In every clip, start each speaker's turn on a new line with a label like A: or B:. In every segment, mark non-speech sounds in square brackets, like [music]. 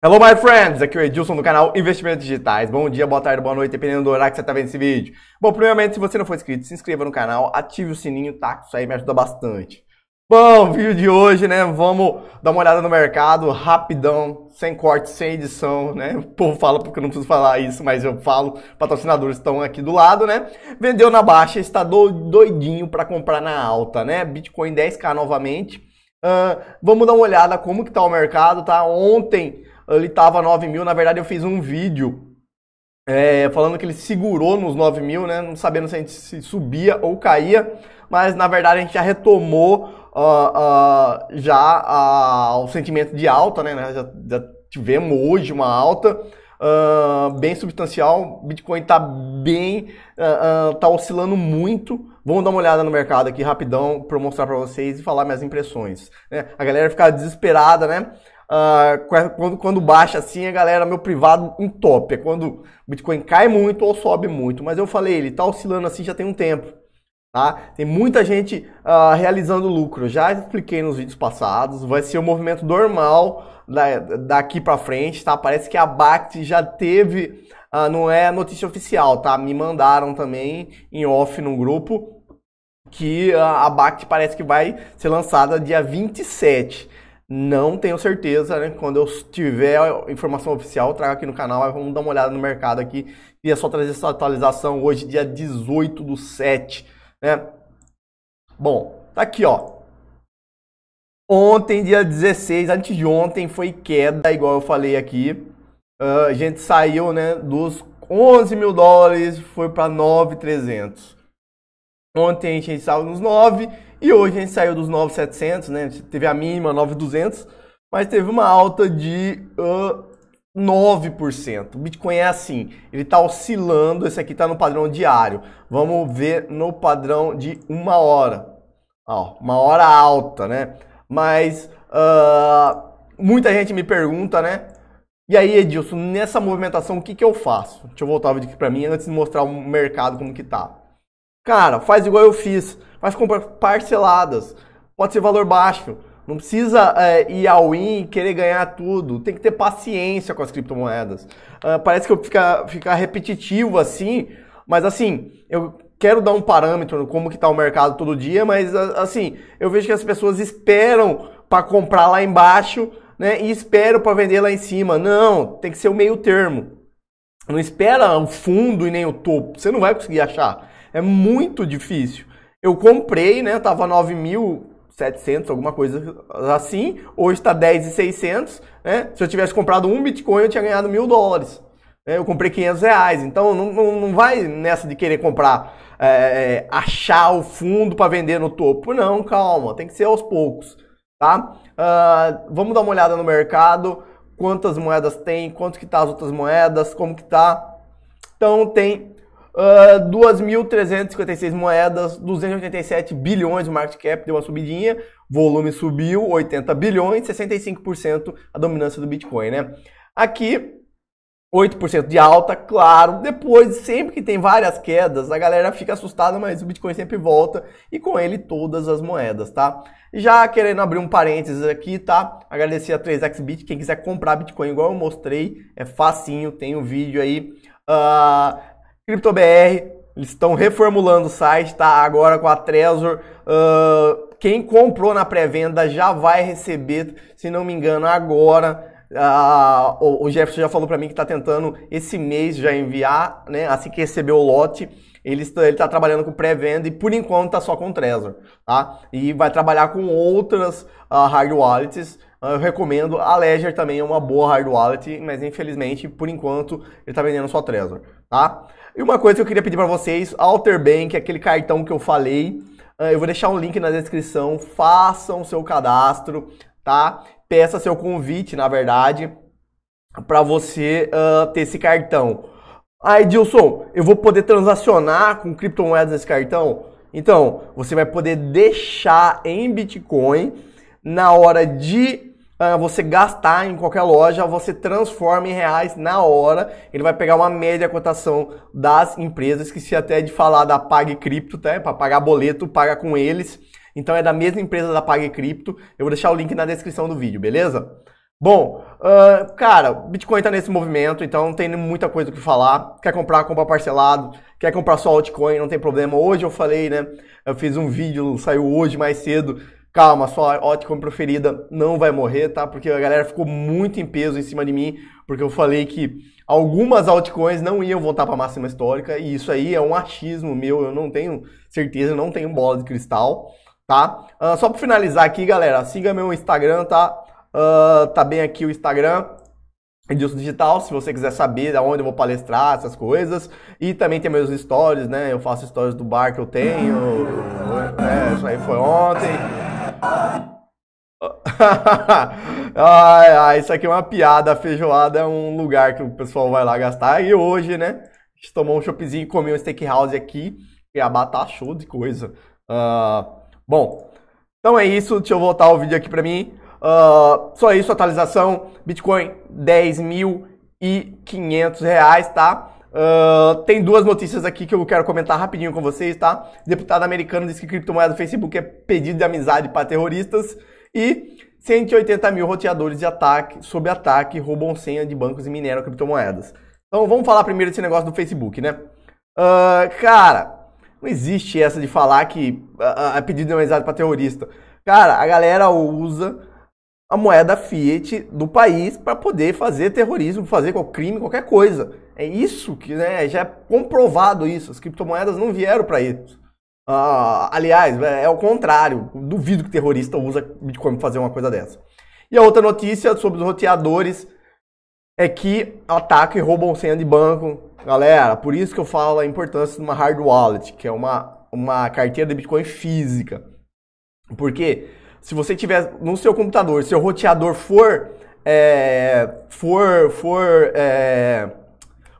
A: Hello, my friends! Aqui é o Edilson do canal Investimentos Digitais. Bom dia, boa tarde, boa noite, dependendo do horário que você está vendo esse vídeo. Bom, primeiramente, se você não for inscrito, se inscreva no canal, ative o sininho, tá? Isso aí me ajuda bastante. Bom, vídeo de hoje, né? Vamos dar uma olhada no mercado, rapidão, sem corte, sem edição, né? O povo fala porque eu não preciso falar isso, mas eu falo. Patrocinadores estão aqui do lado, né? Vendeu na baixa, está doidinho para comprar na alta, né? Bitcoin 10k novamente. Uh, vamos dar uma olhada como que tá o mercado, tá? Ontem ele tava 9 mil. Na verdade, eu fiz um vídeo é, falando que ele segurou nos 9 mil, né? Não sabendo se a gente se subia ou caía, mas na verdade a gente já retomou uh, uh, já uh, o sentimento de alta, né? Já, já tivemos hoje uma alta. bem substancial, Bitcoin tá bem, tá oscilando muito, Vamos dar uma olhada no mercado aqui rapidão para mostrar para vocês e falar minhas impressões. Né? A galera fica desesperada, né? Ah, quando, quando baixa assim, a galera, meu privado entope. É quando o Bitcoin cai muito ou sobe muito. Mas eu falei, ele tá oscilando assim já tem um tempo. Tá? Tem muita gente uh, realizando lucro. Já expliquei nos vídeos passados. Vai ser o um movimento normal da, daqui para frente, tá? Parece que a BACT já teve, uh, não é notícia oficial, tá? Me mandaram também em off no grupo que uh, a BACT parece que vai ser lançada dia 27. Não tenho certeza, né? Quando eu tiver informação oficial, trago aqui no canal, vamos dar uma olhada no mercado aqui. e é só trazer essa atualização hoje, dia 18 do 7, né? Bom, tá aqui, ó. Ontem, dia 16, antes de ontem, foi queda, igual eu falei aqui. Uh, a gente saiu, né, dos 11 mil dólares, foi para 9,300. Ontem a gente saiu nos 9 e hoje a gente saiu dos 9,700, né? Teve a mínima 9,200, mas teve uma alta de uh, 9%. O Bitcoin é assim, ele está oscilando. Esse aqui está no padrão diário. Vamos ver no padrão de uma hora. Ó, uma hora alta, né? Mas uh, muita gente me pergunta, né? E aí, Edilson, nessa movimentação, o que, que eu faço? Deixa eu voltar o vídeo aqui para mim antes de mostrar o mercado como que tá. Cara, faz igual eu fiz, mas compra parceladas. Pode ser valor baixo. Não precisa é, ir ao in e querer ganhar tudo. Tem que ter paciência com as criptomoedas. Uh, parece que eu ficar fica repetitivo assim, mas assim, eu quero dar um parâmetro como que está o mercado todo dia, mas ah, assim, eu vejo que as pessoas esperam para comprar lá embaixo, né? E esperam para vender lá em cima. Não, tem que ser o meio termo. Não espera o fundo e nem o topo. Você não vai conseguir achar. É muito difícil. Eu comprei, né? Tava 9 mil, alguma coisa assim. Hoje está 10,600. Né? Se eu tivesse comprado um Bitcoin, eu tinha ganhado mil dólares. Né? Eu comprei 500 reais. Então, não, não, não vai nessa de querer comprar, é, é, é achar o fundo para vender no topo. Não, calma. Tem que ser aos poucos, tá? Uh, vamos dar uma olhada no mercado. Quantas moedas tem? Quanto que tá as outras moedas? Como que tá? Então, tem 2.356 ah, moedas, 287 bilhões de market cap, deu uma subidinha, volume subiu, 80 bilhões, 65% a dominância do Bitcoin, né? Aqui, 8% de alta, claro. Depois, sempre que tem várias quedas, a galera fica assustada, mas o Bitcoin sempre volta e com ele todas as moedas, tá? Já querendo abrir um parênteses aqui, tá? Agradecer a 3xBit, quem quiser comprar Bitcoin igual eu mostrei, é facinho, tem um vídeo aí. Uh, CryptoBR, eles estão reformulando o site, tá? Agora com a Trezor. Uh, quem comprou na pré-venda já vai receber, se não me engano, agora. Uh, o Jefferson já falou para mim que está tentando esse mês já enviar, né? Assim que receber o lote. Ele está, ele está trabalhando com pré-venda e por enquanto está só com Trezor, tá? E vai trabalhar com outras uh, hard wallets. Ah, eu recomendo. A Ledger também é uma boa hard wallet, mas infelizmente, por enquanto, ele está vendendo só Trezor, tá? E uma coisa que eu queria pedir para vocês, Alter Bank, aquele cartão que eu falei, ah, eu vou deixar um link na descrição, façam seu cadastro, tá? Peça seu convite, na verdade, para você uh, ter esse cartão. Aí, Dilson eu vou poder transacionar com criptomoedas esse cartão? Então, você vai poder deixar em Bitcoin na hora de ah, você gastar em qualquer loja, você transforma em reais na hora. Ele vai pegar uma média cotação das empresas, esqueci até de falar da Pag Cripto, tá? É para pagar boleto, paga com eles. Então é da mesma empresa da Pag Cripto. Eu vou deixar o link na descrição do vídeo, beleza? Bom, uh, cara, Bitcoin tá nesse movimento, então não tem muita coisa o que falar. Quer comprar, compra parcelado. Quer comprar só altcoin, não tem problema. Hoje eu falei, né? Eu fiz um vídeo, saiu hoje mais cedo, Calma, sua ótica proferida não vai morrer, tá? Porque a galera ficou muito em peso em cima de mim, porque eu falei que algumas altcoins não iam voltar para a máxima histórica, e isso aí é um achismo meu, eu não tenho certeza, não tenho bola de cristal, tá? Uh, só para finalizar aqui, galera, siga meu Instagram, tá? Uh, tá bem aqui o Instagram, Edilson Digital, se você quiser saber de onde eu vou palestrar, essas coisas. E também tem meus stories, né? Eu faço stories do bar que eu tenho. É, isso aí foi ontem. [laughs] ai, ai, isso aqui é uma piada. A feijoada é um lugar que o pessoal vai lá gastar. E hoje, né? A gente tomou um choppzinho e comeu um steakhouse aqui. e tá show de coisa. Uh, bom, então é isso. Deixa eu voltar o vídeo aqui pra mim. Uh, só isso, atualização. Bitcoin, 10.500 mil e reais, tá? tem duas notícias aqui que eu quero comentar rapidinho com vocês, tá? Deputado americano diz que criptomoeda do Facebook é pedido de amizade para terroristas e 180 mil roteadores de ataque, sob ataque, roubam senha de bancos e mineram criptomoedas. Então vamos falar primeiro desse negócio do Facebook, né? Uh, cara, não existe essa de falar que uh, é pedido de amizade para terrorista. Cara, a galera usa a moeda fiat do país para poder fazer terrorismo, fazer qualquer crime, qualquer coisa. É isso que né, já é comprovado isso. As criptomoedas não vieram para isso. Ah, aliás, é, é o contrário. Duvido que terrorista usa Bitcoin para fazer uma coisa dessa. E a outra notícia sobre os roteadores é que atacam e roubam senha de banco. Galera, por isso que eu falo a importância de uma hard wallet, que é uma, uma carteira de Bitcoin física. Porque se você tiver no seu computador, seu roteador for é, for for é,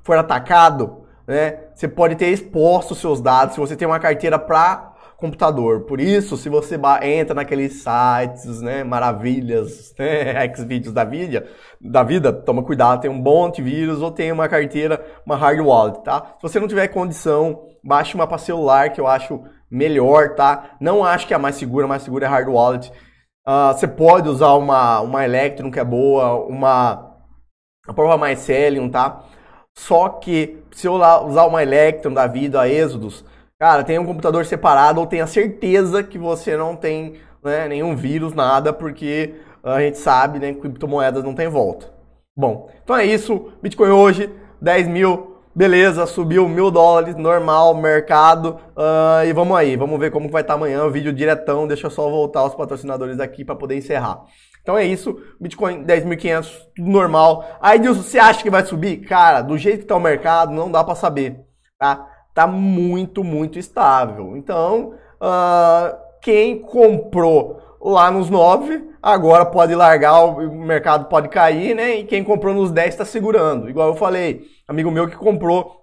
A: for atacado, né? Você pode ter exposto seus dados se você tem uma carteira para computador. Por isso, se você entra naqueles sites, né, maravilhas, [laughs] né, Xvideos da vida, da vida, toma cuidado, tem um bom antivírus ou tem uma carteira, uma hard wallet, tá? Se você não tiver condição, baixe uma para celular, que eu acho melhor, tá? Não acho que é a mais segura, a mais segura é hard wallet. Uh, você pode usar uma, uma Electrum que é boa, uma a prova mais Celium, tá? Só que se eu usar uma Electrum da vida, a Exodus, cara, tem um computador separado ou tenha certeza que você não tem né, nenhum vírus, nada, porque a gente sabe né, que criptomoedas não tem volta. Bom, então é isso. Bitcoin hoje, 10 mil. Beleza, subiu mil dólares, normal, mercado. Uh, e vamos aí, vamos ver como vai estar tá amanhã o vídeo diretão. Deixa eu só voltar os patrocinadores aqui para poder encerrar. Então é isso, Bitcoin 10.500, tudo normal. Aí, Dilson, você acha que vai subir? Cara, do jeito que está o mercado, não dá para saber, tá? Tá muito, muito estável. Então, uh, quem comprou lá nos 9, agora pode largar, o mercado pode cair, né? E quem comprou nos 10 está segurando. Igual eu falei, amigo meu que comprou,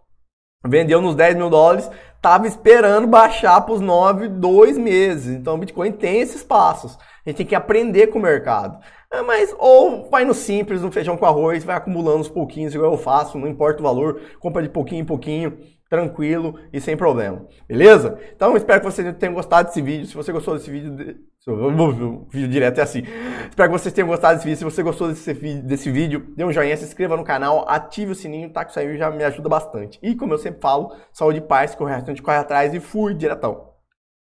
A: vendeu nos 10 mil dólares, estava esperando baixar para os 9, dois meses. Então o Bitcoin tem esses passos. A gente tem que aprender com o mercado. É, mas ou vai no simples, no feijão com arroz, vai acumulando uns pouquinhos, igual eu faço, não importa o valor, compra de pouquinho em pouquinho tranquilo e sem problema. Beleza? Então espero que vocês tenham gostado desse vídeo. Se você gostou desse vídeo, de... o vídeo direto é assim. Espero que vocês tenham gostado desse vídeo. Se você gostou desse, desse vídeo, dê um joinha, se inscreva no canal, ative o sininho, tá? Que isso aí já me ajuda bastante. E como eu sempre falo, saúde e paz, que o restante corre atrás e fui diretão.